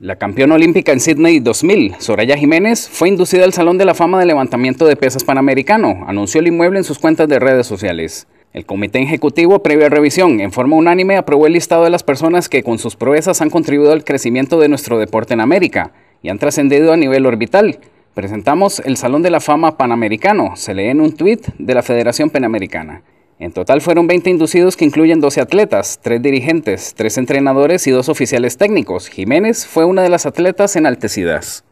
La campeona olímpica en Sydney 2000, Soraya Jiménez, fue inducida al Salón de la Fama de Levantamiento de Pesas Panamericano, anunció el inmueble en sus cuentas de redes sociales. El comité ejecutivo, previa revisión, en forma unánime aprobó el listado de las personas que con sus proezas han contribuido al crecimiento de nuestro deporte en América y han trascendido a nivel orbital. Presentamos el Salón de la Fama Panamericano, se lee en un tuit de la Federación Panamericana. En total fueron 20 inducidos que incluyen 12 atletas, 3 dirigentes, 3 entrenadores y 2 oficiales técnicos. Jiménez fue una de las atletas en enaltecidas.